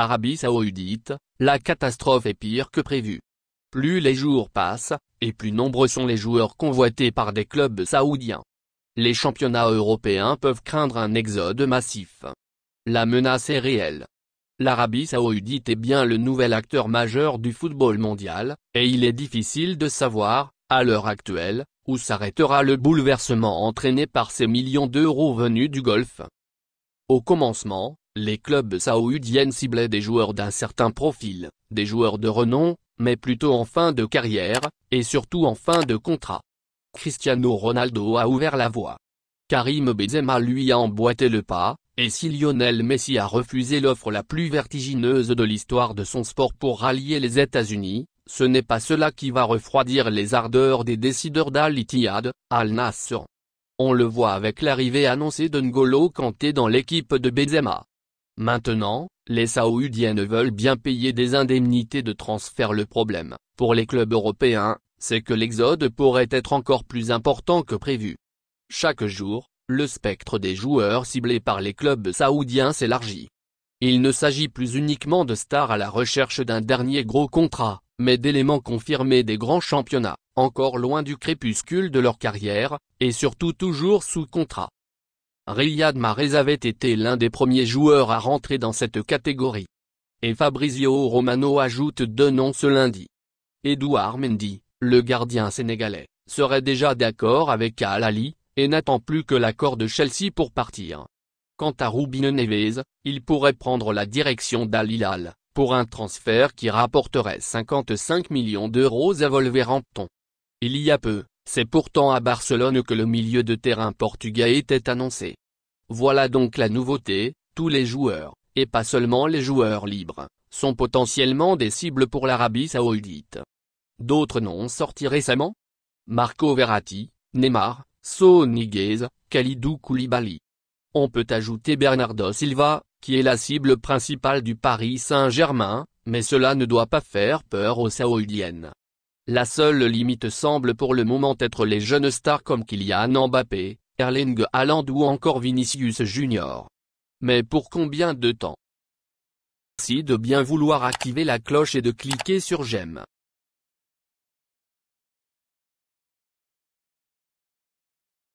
Arabie Saoudite, la catastrophe est pire que prévu. Plus les jours passent, et plus nombreux sont les joueurs convoités par des clubs saoudiens. Les championnats européens peuvent craindre un exode massif. La menace est réelle. L'Arabie Saoudite est bien le nouvel acteur majeur du football mondial, et il est difficile de savoir, à l'heure actuelle, où s'arrêtera le bouleversement entraîné par ces millions d'euros venus du Golfe. Au commencement, les clubs saoudiennes ciblaient des joueurs d'un certain profil, des joueurs de renom, mais plutôt en fin de carrière, et surtout en fin de contrat. Cristiano Ronaldo a ouvert la voie. Karim Bezema lui a emboîté le pas, et si Lionel Messi a refusé l'offre la plus vertigineuse de l'histoire de son sport pour rallier les États-Unis, ce n'est pas cela qui va refroidir les ardeurs des décideurs d'Al-Ittihad, Al-Nassr. On le voit avec l'arrivée annoncée de N'Golo Kanté dans l'équipe de Benzema. Maintenant, les Saoudiennes veulent bien payer des indemnités de transfert le problème, pour les clubs européens, c'est que l'exode pourrait être encore plus important que prévu. Chaque jour, le spectre des joueurs ciblés par les clubs saoudiens s'élargit. Il ne s'agit plus uniquement de stars à la recherche d'un dernier gros contrat, mais d'éléments confirmés des grands championnats, encore loin du crépuscule de leur carrière, et surtout toujours sous contrat. Riyad Mahrez avait été l'un des premiers joueurs à rentrer dans cette catégorie. Et Fabrizio Romano ajoute deux noms ce lundi. Edouard Mendy, le gardien sénégalais, serait déjà d'accord avec Al Ali, et n'attend plus que l'accord de Chelsea pour partir. Quant à Rubine Neves, il pourrait prendre la direction d'Al pour un transfert qui rapporterait 55 millions d'euros à Wolverhampton. Il y a peu, c'est pourtant à Barcelone que le milieu de terrain portugais était annoncé. Voilà donc la nouveauté, tous les joueurs, et pas seulement les joueurs libres, sont potentiellement des cibles pour l'Arabie saoudite. D'autres noms sortis récemment Marco Verratti, Neymar, Soniguez, Kalidou Koulibaly. On peut ajouter Bernardo Silva, qui est la cible principale du Paris Saint-Germain, mais cela ne doit pas faire peur aux Saoudiennes, la seule limite semble pour le moment être les jeunes stars comme Kylian Mbappé, Erling Haaland ou encore Vinicius Junior. Mais pour combien de temps Si de bien vouloir activer la cloche et de cliquer sur j'aime.